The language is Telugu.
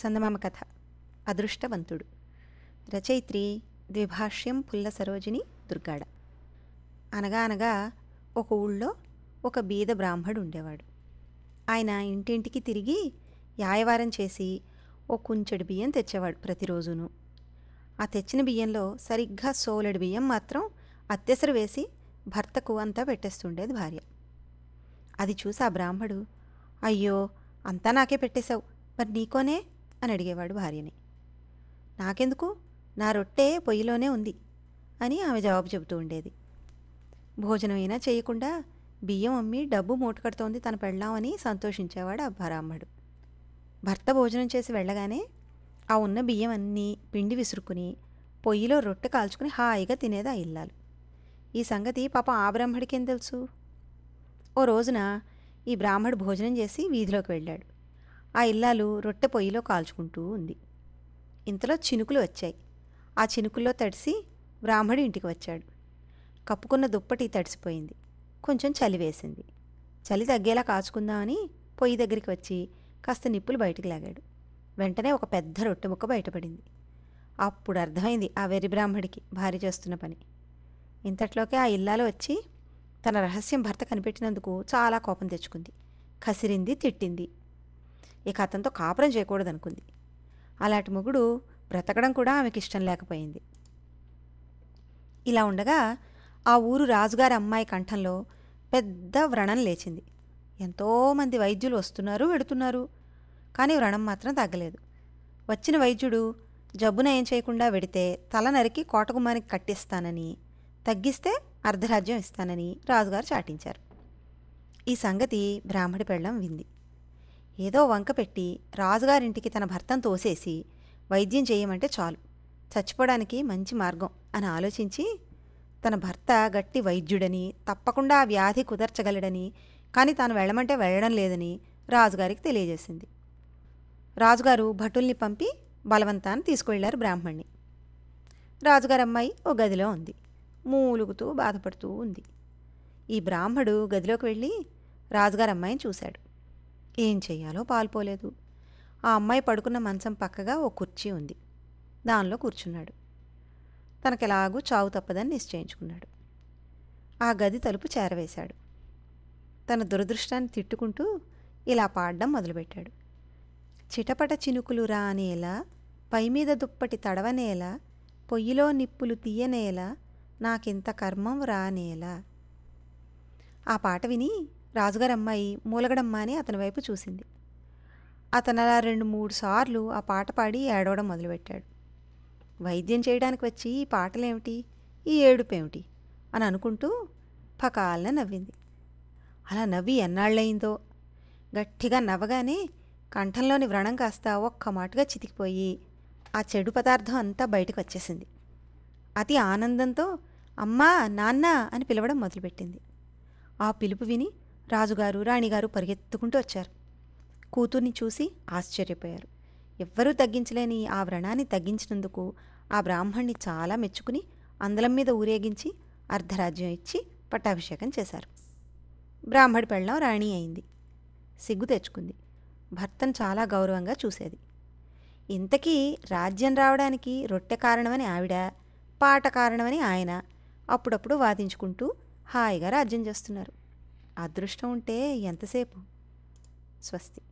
చందమామ కథ అదృష్టవంతుడు రచయిత్రి ద్విభాష్యం పుల్ల సరోజిని దుర్గాడ అనగా అనగా ఒక ఊళ్ళో ఒక బీద బ్రాహ్మడు ఉండేవాడు ఆయన ఇంటింటికి తిరిగి యాయవారం చేసి ఓ కుంచెడు బియ్యం తెచ్చేవాడు ప్రతిరోజును ఆ తెచ్చిన బియ్యంలో సరిగ్గా సోలెడు బియ్యం మాత్రం అత్తెసరు వేసి భర్తకు అంతా పెట్టేస్తుండేది భార్య అది చూసి ఆ బ్రాహ్మడు అయ్యో అంతా నాకే పెట్టేశావు మరి నీకోనే అని అడిగేవాడు భార్యని నాకెందుకు నా రొట్టె పొయ్యిలోనే ఉంది అని ఆమె జవాబు చెబుతూ ఉండేది భోజనమైనా చేయకుండా బియ్యం అమ్మి డబ్బు మూటకడుతోంది తన పెళ్ళామని సంతోషించేవాడు ఆ భర్త భోజనం చేసి వెళ్ళగానే ఆ ఉన్న బియ్యం అన్నీ పిండి విసురుకుని పొయ్యిలో రొట్టె కాల్చుకుని హాయిగా తినేదా ఇల్లాలు ఈ సంగతి పాప ఆ బ్రాహ్మడికి ఏం తెలుసు ఓ రోజున ఈ బ్రాహ్మడు భోజనం చేసి వీధిలోకి వెళ్ళాడు ఆ ఇల్లాలు రొట్టె పొయ్యిలో కాల్చుకుంటూ ఉంది ఇంతలో చినుకులు వచ్చాయి ఆ చినుకుల్లో తడిసి బ్రాహ్మడి ఇంటికి వచ్చాడు కప్పుకున్న దుప్పటి తడిసిపోయింది కొంచెం చలి వేసింది చలి తగ్గేలా కాచుకుందామని పొయ్యి దగ్గరికి వచ్చి కాస్త నిప్పులు బయటికి లాగాడు వెంటనే ఒక పెద్ద రొట్టె ముక్క బయటపడింది అప్పుడు అర్థమైంది ఆ వెరి బ్రాహ్మడికి భార్య చేస్తున్న పని ఇంతట్లోకే ఆ ఇల్లాలు వచ్చి తన రహస్యం భర్త కనిపెట్టినందుకు చాలా కోపం తెచ్చుకుంది కసిరింది తిట్టింది ఇక అతనితో కాపురం చేయకూడదనుకుంది అలాంటి మొగుడు బ్రతకడం కూడా ఆమెకి ఇష్టం లేకపోయింది ఇలా ఉండగా ఆ ఊరు రాజుగారి అమ్మాయి కంఠంలో పెద్ద వ్రణం లేచింది ఎంతోమంది వైద్యులు వస్తున్నారు వెడుతున్నారు కానీ వ్రణం మాత్రం తగ్గలేదు వచ్చిన వైద్యుడు జబ్బున ఏం చేయకుండా వెడితే తల నరికి కోటకుమారికి కట్టిస్తానని తగ్గిస్తే అర్ధరాజ్యం ఇస్తానని రాజుగారు చాటించారు ఈ సంగతి బ్రాహ్మడి పెళ్ళం వింది ఏదో వంక పెట్టి రాజుగారింటికి తన భర్తను తోసేసి వైద్యం చేయమంటే చాలు చచ్చిపోవడానికి మంచి మార్గం అని ఆలోచించి తన భర్త గట్టి వైద్యుడని తప్పకుండా ఆ వ్యాధి కుదర్చగలడని కానీ తాను వెళ్ళమంటే వెళ్ళడం లేదని రాజుగారికి తెలియజేసింది రాజుగారు భటుల్ని పంపి బలవంతాన్ని తీసుకువెళ్లారు బ్రాహ్మణ్ణి రాజుగారి అమ్మాయి ఓ గదిలో ఉంది మూలుగుతూ బాధపడుతూ ఉంది ఈ బ్రాహ్మడు గదిలోకి వెళ్ళి రాజుగారి అమ్మాయిని చూశాడు ఏం చెయ్యాలో పాల్పోలేదు ఆ అమ్మాయి పడుకున్న మంచం పక్కగా ఓ కుర్చీ ఉంది దానిలో కూర్చున్నాడు తనకెలాగూ చావు తప్పదని నిశ్చయించుకున్నాడు ఆ గది తలుపు చేరవేశాడు తన దురదృష్టాన్ని తిట్టుకుంటూ ఇలా పాడడం మొదలుపెట్టాడు చిటపట చినుకులు రానేలా పైమీద దుప్పటి తడవనేలా పొయ్యిలో నిప్పులు తీయనేలా నాకింత కర్మం రానేలా ఆ పాట విని రాజుగారి అమ్మాయి మూలగడమ్మ అని అతని వైపు చూసింది అతను అలా రెండు మూడు సార్లు ఆ పాట పాడి ఏడవడం మొదలుపెట్టాడు వైద్యం చేయడానికి వచ్చి ఈ పాటలేమిటి ఈ ఏడుపేమిటి అని అనుకుంటూ పకాలన నవ్వింది అలా నవ్వి ఎన్నాళ్ళయిందో గట్టిగా నవ్వగానే కంఠంలోని వ్రణం కాస్త ఒక్క మాటగా చితికిపోయి ఆ చెడు పదార్థం అంతా బయటకు వచ్చేసింది అతి ఆనందంతో అమ్మా నాన్న అని పిలవడం మొదలుపెట్టింది ఆ పిలుపు విని రాజుగారు రాణిగారు పరిగెత్తుకుంటూ వచ్చారు కూతుర్ని చూసి ఆశ్చర్యపోయారు ఎవ్వరూ తగ్గించలేని ఆ వ్రణాన్ని తగ్గించినందుకు ఆ బ్రాహ్మణ్ణి చాలా మెచ్చుకుని అందలం మీద ఊరేగించి అర్ధరాజ్యం ఇచ్చి పట్టాభిషేకం చేశారు బ్రాహ్మడి పెళ్ళం రాణి అయింది సిగ్గు తెచ్చుకుంది భర్తను చాలా గౌరవంగా చూసేది ఇంతకీ రాజ్యం రావడానికి రొట్టె కారణమని ఆవిడ పాట కారణమని ఆయన అప్పుడప్పుడు వాదించుకుంటూ హాయిగా రాజ్యం చేస్తున్నారు అదృష్టం ఉంటే ఎంతసేపు స్వస్తి